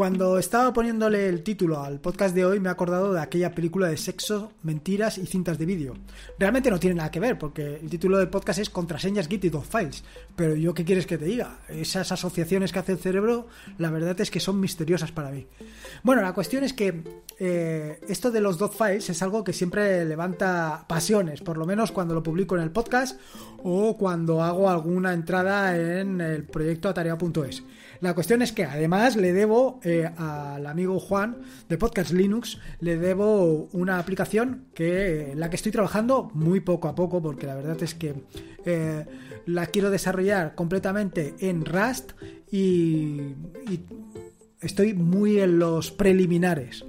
cuando estaba poniéndole el título al podcast de hoy me he acordado de aquella película de sexo, mentiras y cintas de vídeo. Realmente no tiene nada que ver porque el título del podcast es Contraseñas Git Files. Pero yo qué quieres que te diga? Esas asociaciones que hace el cerebro, la verdad es que son misteriosas para mí. Bueno, la cuestión es que eh, esto de los dos files es algo que siempre levanta pasiones, por lo menos cuando lo publico en el podcast o cuando hago alguna entrada en el proyecto atarea.es. La cuestión es que además le debo eh, al amigo Juan de Podcast Linux, le debo una aplicación que, en la que estoy trabajando muy poco a poco, porque la verdad es que eh, la quiero desarrollar completamente en Rust y, y estoy muy en los preliminares.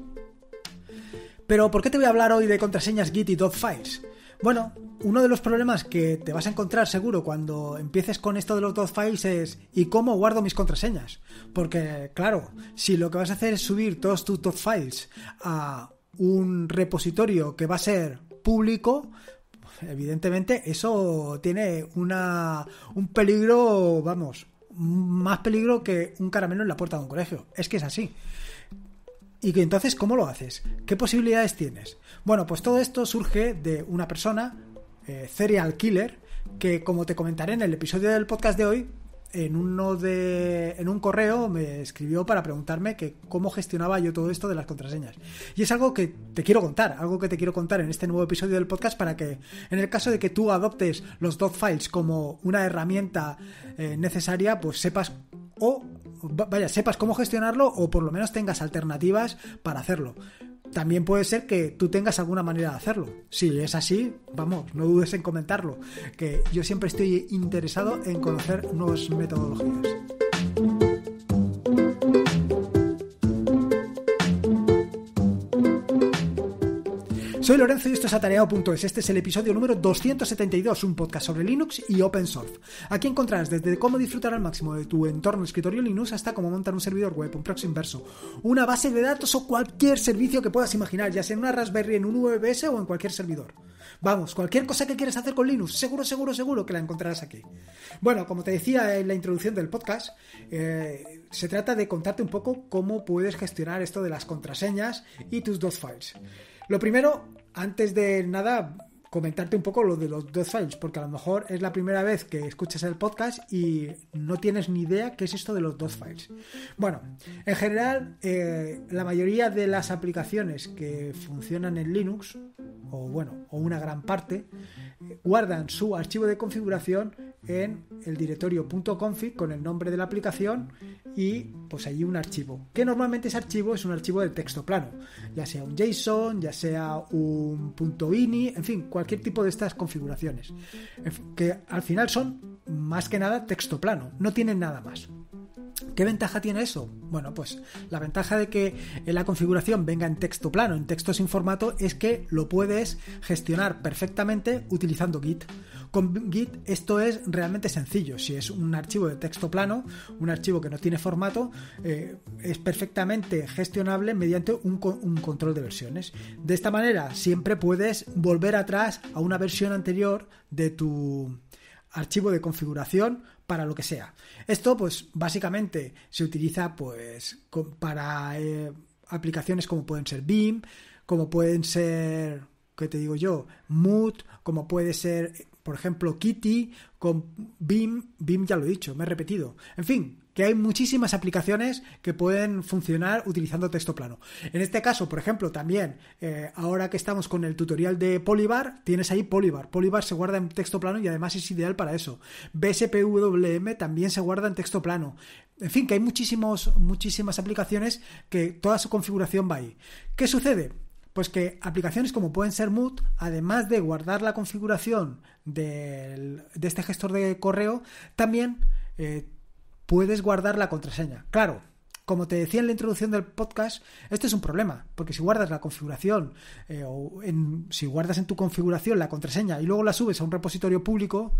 Pero ¿por qué te voy a hablar hoy de contraseñas Git y .files? Bueno, uno de los problemas que te vas a encontrar seguro cuando empieces con esto de los dos files es ¿y cómo guardo mis contraseñas? Porque claro, si lo que vas a hacer es subir todos tus dos files a un repositorio que va a ser público, evidentemente eso tiene una un peligro, vamos, más peligro que un caramelo en la puerta de un colegio. Es que es así. Y que entonces, ¿cómo lo haces? ¿Qué posibilidades tienes? Bueno, pues todo esto surge de una persona eh, Serial Killer, que como te comentaré en el episodio del podcast de hoy, en uno de en un correo me escribió para preguntarme que cómo gestionaba yo todo esto de las contraseñas. Y es algo que te quiero contar, algo que te quiero contar en este nuevo episodio del podcast para que en el caso de que tú adoptes los dot files como una herramienta eh, necesaria, pues sepas o vaya, sepas cómo gestionarlo o por lo menos tengas alternativas para hacerlo también puede ser que tú tengas alguna manera de hacerlo. Si es así, vamos, no dudes en comentarlo, que yo siempre estoy interesado en conocer nuevas metodologías. Soy Lorenzo y esto es atareado.es. Este es el episodio número 272, un podcast sobre Linux y Open Source. Aquí encontrarás desde cómo disfrutar al máximo de tu entorno escritorio Linux hasta cómo montar un servidor web, un proxy inverso, una base de datos o cualquier servicio que puedas imaginar, ya sea en una Raspberry, en un VBS o en cualquier servidor. Vamos, cualquier cosa que quieras hacer con Linux, seguro, seguro, seguro que la encontrarás aquí. Bueno, como te decía en la introducción del podcast, eh, se trata de contarte un poco cómo puedes gestionar esto de las contraseñas y tus dos files. Lo primero, antes de nada, comentarte un poco lo de los dos Files, porque a lo mejor es la primera vez que escuchas el podcast y no tienes ni idea qué es esto de los dos Files. Bueno, en general, eh, la mayoría de las aplicaciones que funcionan en Linux, o bueno, o una gran parte, eh, guardan su archivo de configuración en el directorio .config con el nombre de la aplicación y pues allí un archivo, que normalmente ese archivo es un archivo de texto plano, ya sea un JSON, ya sea un .ini, en fin, cualquier tipo de estas configuraciones, que al final son más que nada texto plano, no tienen nada más. ¿Qué ventaja tiene eso? Bueno, pues la ventaja de que eh, la configuración venga en texto plano, en texto sin formato, es que lo puedes gestionar perfectamente utilizando Git. Con Git esto es realmente sencillo. Si es un archivo de texto plano, un archivo que no tiene formato, eh, es perfectamente gestionable mediante un control de versiones. De esta manera siempre puedes volver atrás a una versión anterior de tu archivo de configuración para lo que sea. Esto pues básicamente se utiliza pues para eh, aplicaciones como pueden ser BIM, como pueden ser, ¿qué te digo yo? Mood, como puede ser, por ejemplo, Kitty, con BIM, BIM ya lo he dicho, me he repetido. En fin, que hay muchísimas aplicaciones que pueden funcionar utilizando texto plano. En este caso, por ejemplo, también, eh, ahora que estamos con el tutorial de Polybar, tienes ahí Polybar. Polybar se guarda en texto plano y además es ideal para eso. BSPWM también se guarda en texto plano. En fin, que hay muchísimos, muchísimas aplicaciones que toda su configuración va ahí. ¿Qué sucede? Pues que aplicaciones como pueden ser Mood, además de guardar la configuración de este gestor de correo, también eh, puedes guardar la contraseña. Claro, como te decía en la introducción del podcast, esto es un problema, porque si guardas la configuración eh, o en, si guardas en tu configuración la contraseña y luego la subes a un repositorio público,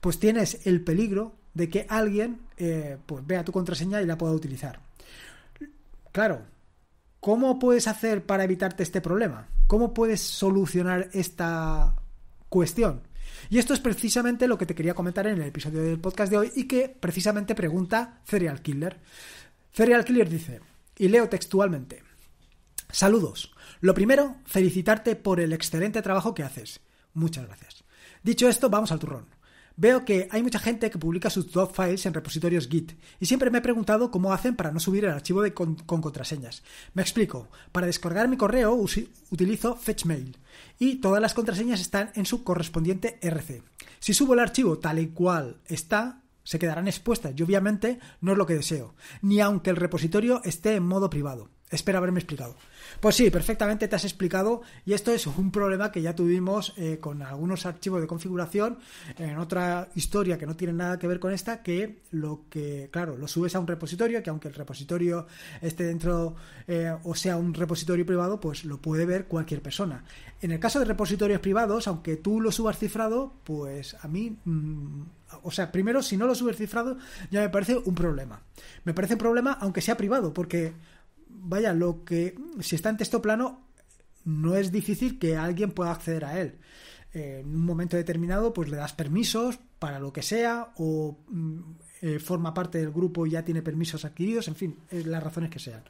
pues tienes el peligro de que alguien eh, pues vea tu contraseña y la pueda utilizar. Claro, ¿cómo puedes hacer para evitarte este problema? ¿Cómo puedes solucionar esta cuestión? Y esto es precisamente lo que te quería comentar en el episodio del podcast de hoy y que precisamente pregunta Serial Killer. Serial Killer dice, y leo textualmente, saludos. Lo primero, felicitarte por el excelente trabajo que haces. Muchas gracias. Dicho esto, vamos al turrón. Veo que hay mucha gente que publica sus .dot files en repositorios Git y siempre me he preguntado cómo hacen para no subir el archivo con, con, contraseñas. Me explico. Para descargar mi correo utilizo fetchmail y todas las contraseñas están en su correspondiente RC. Si subo el archivo tal y cual está, se quedarán expuestas y obviamente no es lo que deseo, ni aunque el repositorio esté en modo privado. ...espera haberme explicado. Pues sí, perfectamente te has explicado y esto es un problema que ya tuvimos eh, con algunos archivos de configuración en otra historia que no tiene nada que ver con esta, que lo que, claro, lo subes a un repositorio, que aunque el repositorio esté dentro eh, o sea un repositorio privado, pues lo puede ver cualquier persona. En el caso de repositorios privados, aunque tú lo subas cifrado, pues a mí... Mm, o sea, primero, si no lo subes cifrado, ya me parece un problema. Me parece un problema, aunque sea privado, porque vaya, lo que si está en texto plano no es difícil que alguien pueda acceder a él. Eh, en un momento determinado, pues le das permisos para lo que sea o mm, eh, forma parte del grupo y ya tiene permisos adquiridos, en fin, las razones que sean.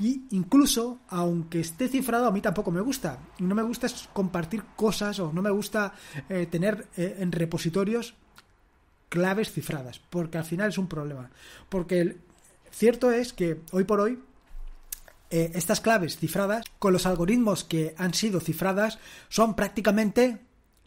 Y incluso, aunque esté cifrado, a mí tampoco me gusta. No me gusta compartir cosas o no me gusta eh, tener en repositorios claves cifradas, porque al final es un problema. Porque cierto es que hoy por hoy eh, estas claves cifradas con los algoritmos que han sido cifradas son prácticamente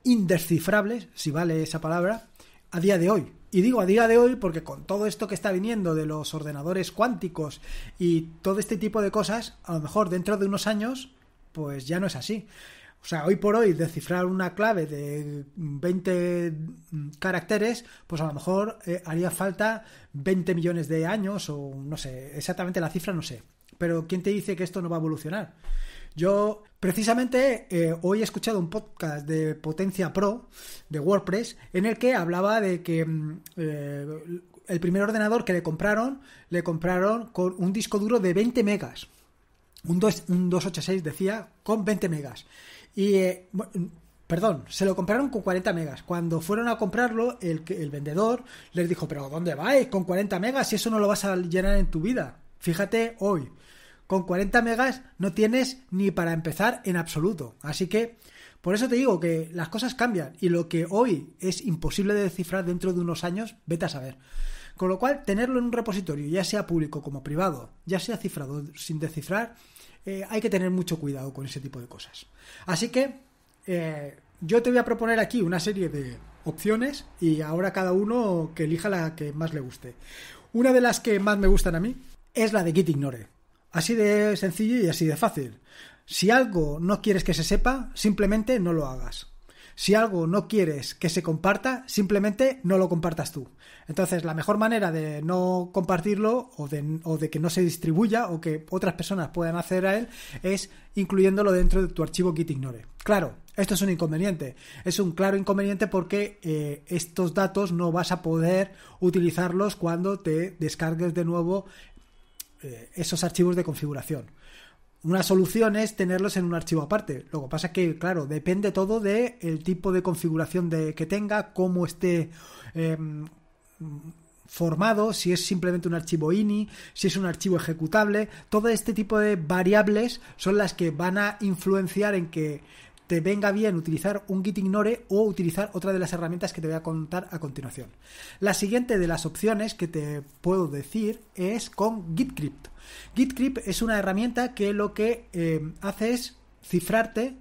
indescifrables, si vale esa palabra, a día de hoy. Y digo a día de hoy porque con todo esto que está viniendo de los ordenadores cuánticos y todo este tipo de cosas, a lo mejor dentro de unos años, pues ya no es así. O sea, hoy por hoy descifrar una clave de 20 caracteres, pues a lo mejor eh, haría falta 20 millones de años o no sé, exactamente la cifra no sé. Pero ¿quién te dice que esto no va a evolucionar? Yo, precisamente, eh, hoy he escuchado un podcast de Potencia Pro, de WordPress, en el que hablaba de que mm, eh, el primer ordenador que le compraron, le compraron con un disco duro de 20 megas. Un, 286 decía, con 20 megas. Y, eh, mm, perdón, se lo compraron con 40 megas. Cuando fueron a comprarlo, el, el vendedor les dijo, pero ¿dónde vais con 40 megas si eso no lo vas a llenar en tu vida? Fíjate hoy, con 40 megas no tienes ni para empezar en absoluto. Así que por eso te digo que las cosas cambian y lo que hoy es imposible de descifrar dentro de unos años, vete a saber. Con lo cual, tenerlo en un repositorio, ya sea público como privado, ya sea cifrado sin descifrar, eh, hay que tener mucho cuidado con ese tipo de cosas. Así que eh, yo te voy a proponer aquí una serie de opciones y ahora cada uno que elija la que más le guste. Una de las que más me gustan a mí es la de Git Ignore. Así de sencillo y así de fácil. Si algo no quieres que se sepa, simplemente no lo hagas. Si algo no quieres que se comparta, simplemente no lo compartas tú. Entonces, la mejor manera de no compartirlo o de, o de, que no se distribuya o que otras personas puedan hacer a él es incluyéndolo dentro de tu archivo gitignore, Ignore. Claro, esto es un inconveniente. Es un claro inconveniente porque eh, estos datos no vas a poder utilizarlos cuando te descargues de nuevo eh, esos archivos de configuración. Una solución es tenerlos en un archivo aparte. Lo que pasa es que, claro, depende todo del el tipo de configuración de, que tenga, cómo esté em, formado, si es simplemente un archivo INI, si es un archivo ejecutable. Todo este tipo de variables son las que van a influenciar en que venga bien utilizar un gitignore o utilizar otra de las herramientas que te voy a contar a continuación. La siguiente de las opciones que te puedo decir es con Gitcrypt. Gitcrypt es una herramienta que lo que eh, hace es cifrarte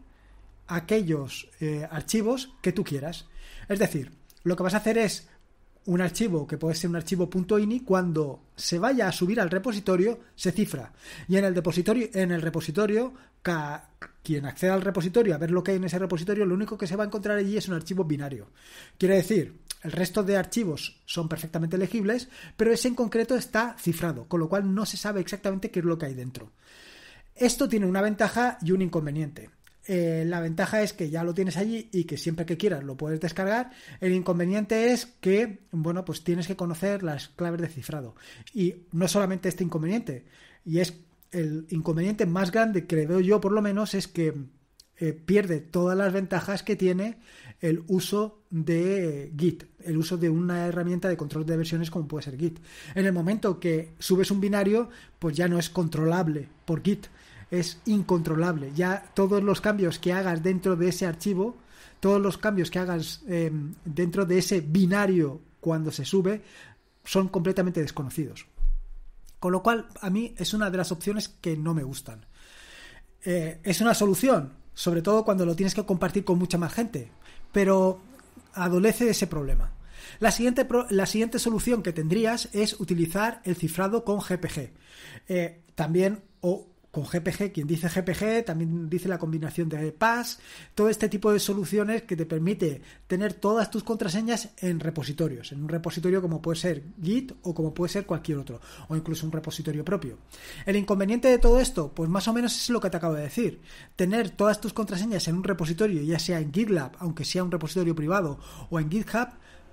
aquellos eh, archivos que tú quieras. Es decir, lo que vas a hacer es un archivo que puede ser un archivo .ini cuando se vaya a subir al repositorio se cifra y en el repositorio en el repositorio quien acceda al repositorio a ver lo que hay en ese repositorio, lo único que se va a encontrar allí es un archivo binario. Quiere decir, el resto de archivos son perfectamente legibles, pero ese en concreto está cifrado, con lo cual no se sabe exactamente qué es lo que hay dentro. Esto tiene una ventaja y un inconveniente. Eh, la ventaja es que ya lo tienes allí y que siempre que quieras lo puedes descargar. El inconveniente es que, bueno, pues tienes que conocer las claves de cifrado. Y no solamente este inconveniente, y es el inconveniente más grande que veo yo, por lo menos, es que eh, pierde todas las ventajas que tiene el uso de Git, el uso de una herramienta de control de versiones como puede ser Git. En el momento que subes un binario, pues ya no es controlable por Git, es incontrolable. Ya todos los cambios que hagas dentro de ese archivo, todos los cambios que hagas eh, dentro de ese binario cuando se sube, son completamente desconocidos. Con lo cual, a mí es una de las opciones que no me gustan. Eh, es una solución, sobre todo cuando lo tienes que compartir con mucha más gente, pero adolece de ese problema. La siguiente, la siguiente solución que tendrías es utilizar el cifrado con GPG. Eh, también o con GPG. Quien dice GPG también dice la combinación de PAS, todo este tipo de soluciones que te permite tener todas tus contraseñas en repositorios, en un repositorio como puede ser Git o como puede ser cualquier otro, o incluso un repositorio propio. El inconveniente de todo esto, pues más o menos es lo que te acabo de decir. Tener todas tus contraseñas en un repositorio, ya sea en GitLab, aunque sea un repositorio privado, o en GitHub,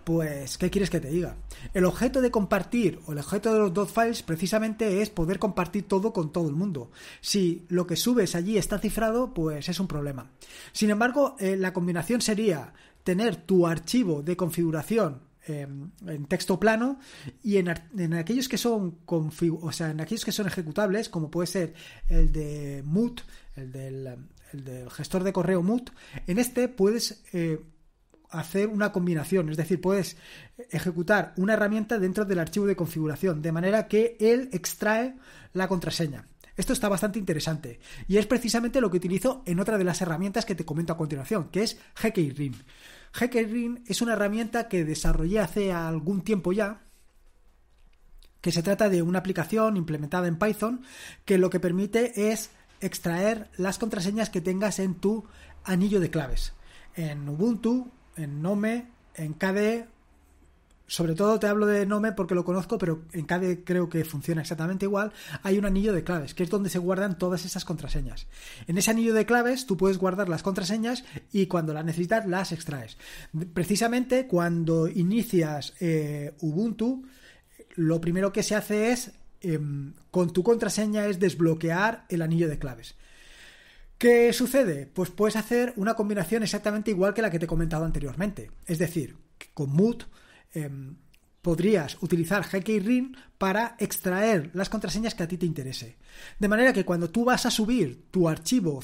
pues, ¿qué quieres que te diga? El objeto de compartir o el objeto de los dot files precisamente es poder compartir todo con todo el mundo. Si lo que subes allí está cifrado, pues es un problema. Sin embargo, eh, la combinación sería tener tu archivo de configuración em, en texto plano y en, aquellos que son o sea, en aquellos que son ejecutables, como puede ser el de Moot, el del, gestor de correo Moot, en este puedes eh, hacer una combinación, es decir, puedes ejecutar una herramienta dentro del archivo de configuración, de manera que él extrae la contraseña. Esto está bastante interesante y es precisamente lo que utilizo en otra de las herramientas que te comento a continuación, que es HackerRing. HackerRing es una herramienta que desarrollé hace algún tiempo ya, que se trata de una aplicación implementada en Python que lo que permite es extraer las contraseñas que tengas en tu anillo de claves. En Ubuntu en Nome, en KDE. Sobre todo te hablo de Nome porque lo conozco, pero en KDE creo que funciona exactamente igual. Hay un anillo de claves, que es donde se guardan todas esas contraseñas. En ese anillo de claves tú puedes guardar las contraseñas y cuando las necesitas las extraes. Precisamente cuando inicias eh, Ubuntu, lo primero que se hace es, em, con tu contraseña, es desbloquear el anillo de claves. ¿Qué sucede? Pues puedes hacer una combinación exactamente igual que la que te he comentado anteriormente. Es decir, con Mood em, podrías utilizar Ring para extraer las contraseñas que a ti te interese. De manera que cuando tú vas a subir tu archivo,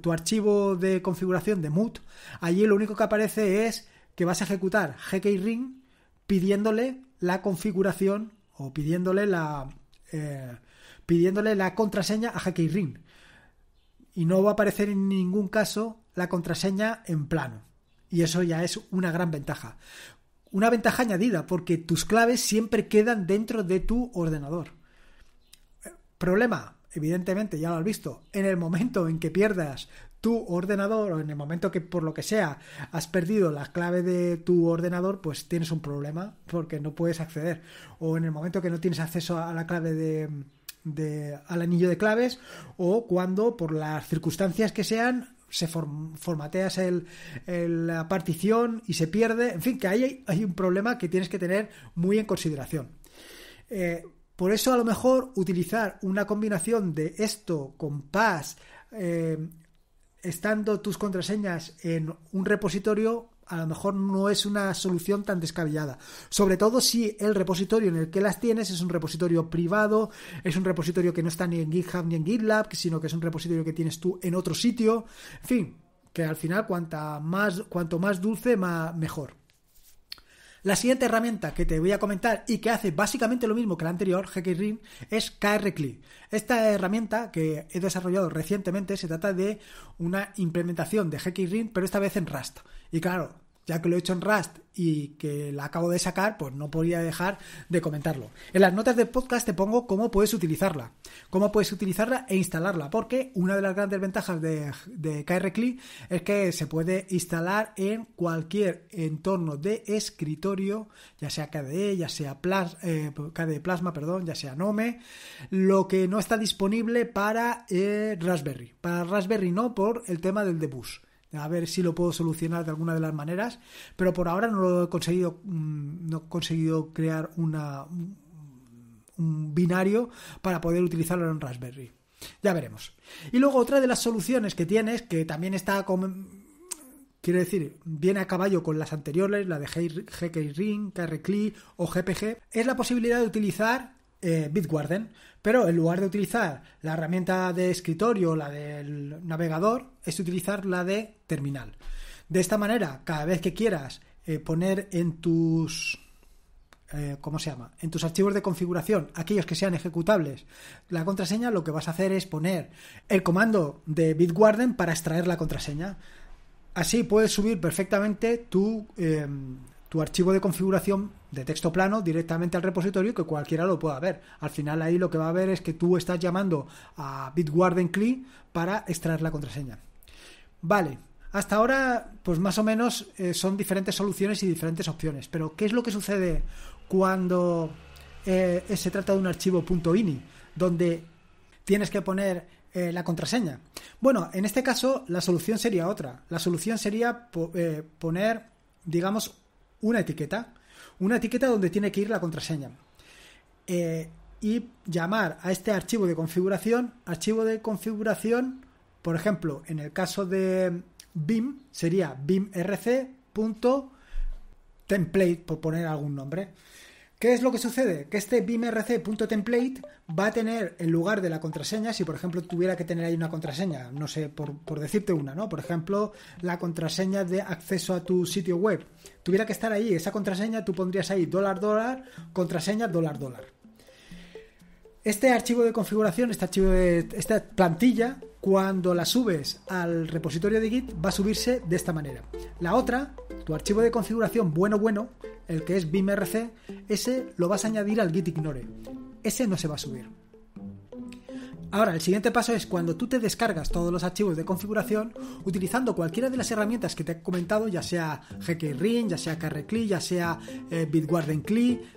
tu archivo de configuración de Mood, allí lo único que aparece es que vas a ejecutar Ring pidiéndole la configuración o pidiéndole la, eh, pidiéndole la contraseña a Ring y no va a aparecer en ningún caso la contraseña en plano. Y eso ya es una gran ventaja. Una ventaja añadida, porque tus claves siempre quedan dentro de tu ordenador. Problema, evidentemente, ya lo has visto, en el momento en que pierdas tu ordenador o en el momento que por lo que sea has perdido la clave de tu ordenador, pues tienes un problema porque no puedes acceder. O en el momento que no tienes acceso a la clave de, al anillo de claves o cuando por las circunstancias que sean se formateas el, la partición y se pierde. En fin, que ahí hay, un problema que tienes que tener muy en consideración. Eh, por eso a lo mejor utilizar una combinación de esto con PAS, eh, estando tus contraseñas en un repositorio a lo mejor no es una solución tan descabellada. Sobre todo si el repositorio en el que las tienes es un repositorio privado, es un repositorio que no está ni en GitHub ni en GitLab, sino que es un repositorio que tienes tú en otro sitio. En fin, que al final cuanta más, cuanto más dulce, más, mejor. La siguiente herramienta que te voy a comentar y que hace básicamente lo mismo que la anterior, GKRIM, es KRCLI. Esta herramienta que he desarrollado recientemente se trata de una implementación de GKRIM, pero esta vez en Rust. Y claro, ya que lo he hecho en Rust y que la acabo de sacar, pues no podía dejar de comentarlo. En las notas del podcast te pongo cómo puedes utilizarla, cómo puedes utilizarla e instalarla, porque una de las grandes ventajas de, de KRCLI es que se puede instalar en cualquier entorno de escritorio, ya sea KDE, ya sea eh, KDE Plasma, perdón, ya sea Nome, lo que no está disponible para eh, Raspberry. Para Raspberry no, por el tema del debus a ver si lo puedo solucionar de alguna de las maneras, pero por ahora no lo he conseguido, mm, no conseguido crear una, un binario para poder utilizarlo en Raspberry. Ya veremos. Y luego otra de las soluciones que tienes, que también está Quiero decir, viene a caballo con las anteriores, la de GK Ring, KRCLI o GPG, es la posibilidad de utilizar eh, Bitwarden, pero en lugar de utilizar la herramienta de escritorio, la del navegador, es utilizar la de terminal. De esta manera, cada vez que quieras eh, poner en tus eh, ¿cómo se llama? En tus archivos de configuración, aquellos que sean ejecutables, la contraseña, lo que vas a hacer es poner el comando de Bitwarden para extraer la contraseña. Así puedes subir perfectamente tu, em, tu archivo de configuración de texto plano directamente al repositorio que cualquiera lo pueda ver. Al final ahí lo que va a ver es que tú estás llamando a Bitwarden CLI para extraer la contraseña. Vale, hasta ahora pues más o menos eh, son diferentes soluciones y diferentes opciones, pero ¿qué es lo que sucede cuando eh, se trata de un archivo .ini donde tienes que poner eh, la contraseña. Bueno, en este caso la solución sería otra. La solución sería poner, digamos, una etiqueta, una etiqueta donde tiene que ir la contraseña. Eh, y llamar a este archivo de configuración, archivo de configuración, por ejemplo, en el caso de BIM, sería bimrc.template, por poner algún nombre. ¿Qué es lo que sucede? Que este bimrc.template va a tener en lugar de la contraseña, si por ejemplo tuviera que tener ahí una contraseña, no sé, por, decirte una, ¿no? Por ejemplo, la contraseña de acceso a tu sitio web. Tuviera que estar ahí, esa contraseña tú pondrías ahí dólar dólar, contraseña dólar dólar. Este archivo de configuración, este archivo de, esta plantilla cuando la subes al repositorio de Git va a subirse de esta manera. La otra, tu archivo de configuración bueno bueno, el que es BIMRC, ese lo vas a añadir al Git Ignore. Ese no se va a subir. Ahora, el siguiente paso es cuando tú te descargas todos los archivos de configuración utilizando cualquiera de las herramientas que te he comentado, ya sea GKRing, ya sea CarreCli, ya sea eh,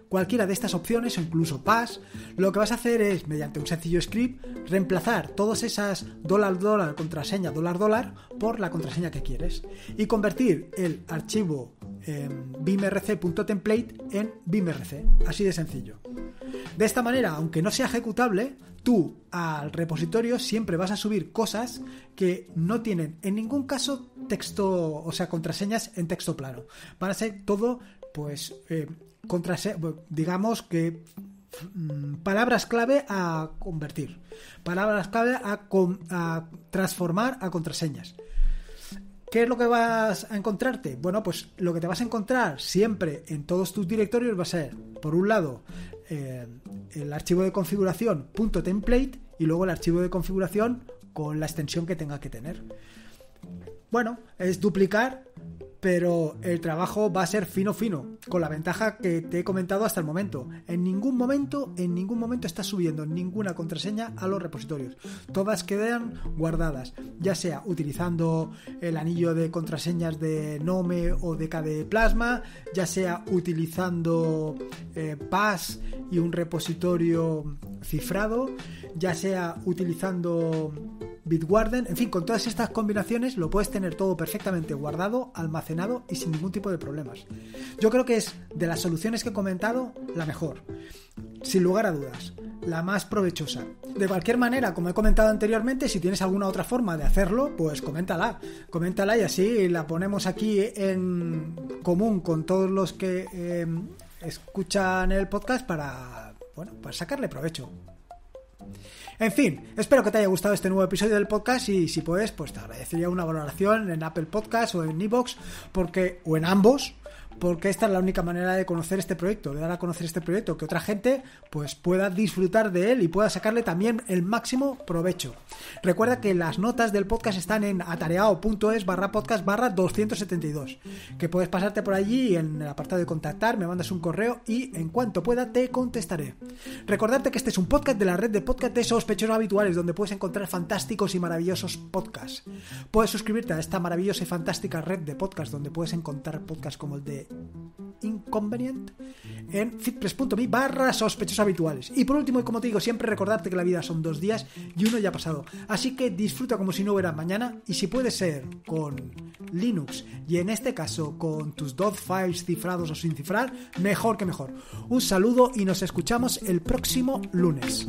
cualquiera de estas opciones o incluso PASS, lo que vas a hacer es, mediante un sencillo script, reemplazar todas esas dólar dólar contraseña dólar dólar por la contraseña que quieres y convertir el archivo bimrc.template en bimrc, así de sencillo. De esta manera, aunque no sea ejecutable, tú al repositorio siempre vas a subir cosas que no tienen en ningún caso texto, o sea, contraseñas en texto plano. Van a ser todo, pues, eh, digamos que mm, palabras clave a convertir, palabras clave a, a transformar a contraseñas. ¿Qué es lo que vas a encontrarte? Bueno, pues lo que te vas a encontrar siempre en todos tus directorios va a ser, por un lado, el archivo de configuración .template y luego el archivo de configuración con la extensión que tenga que tener. Bueno, es duplicar pero el trabajo va a ser fino fino, con la ventaja que te he comentado hasta el momento. En ningún momento, en ningún momento estás subiendo ninguna contraseña a los repositorios. Todas quedan guardadas, ya sea utilizando el anillo de contraseñas de Nome o de KDE Plasma, ya sea utilizando eh, y un repositorio cifrado, ya sea utilizando Bitwarden, en fin, con todas estas combinaciones lo puedes tener todo perfectamente guardado, almacenado y sin ningún tipo de problemas. Yo creo que es de las soluciones que he comentado la mejor, sin lugar a dudas, la más provechosa. De cualquier manera, como he comentado anteriormente, si tienes alguna otra forma de hacerlo, pues coméntala, coméntala y así la ponemos aquí en común con todos los que eh, escuchan el podcast para, bueno, para sacarle provecho. En fin, espero que te haya gustado este nuevo episodio del podcast y si puedes, pues te agradecería una valoración en Apple Podcast o en Evox porque o en ambos, porque esta es la única manera de conocer este proyecto, de dar a conocer este proyecto, que otra gente pues pueda disfrutar de él y pueda sacarle también el máximo provecho. Recuerda que las notas del podcast están en atareao.es barra podcast barra 272, que puedes pasarte por allí en el apartado de contactar, me mandas un correo y en cuanto pueda te contestaré. Recordarte que este es un podcast de la red de podcast de sospechosos habituales, donde puedes encontrar fantásticos y maravillosos podcasts. Puedes suscribirte a esta maravillosa y fantástica red de podcasts, donde puedes encontrar podcasts como el de inconveniente en fitpress.me barra sospechosos habituales. Y por último, y como te digo, siempre recordarte que la vida son dos días y uno ya ha pasado. Así que disfruta como si no hubiera mañana y si puede ser con Linux y en este caso con tus dos files cifrados o sin cifrar, mejor que mejor. Un saludo y nos escuchamos el próximo lunes.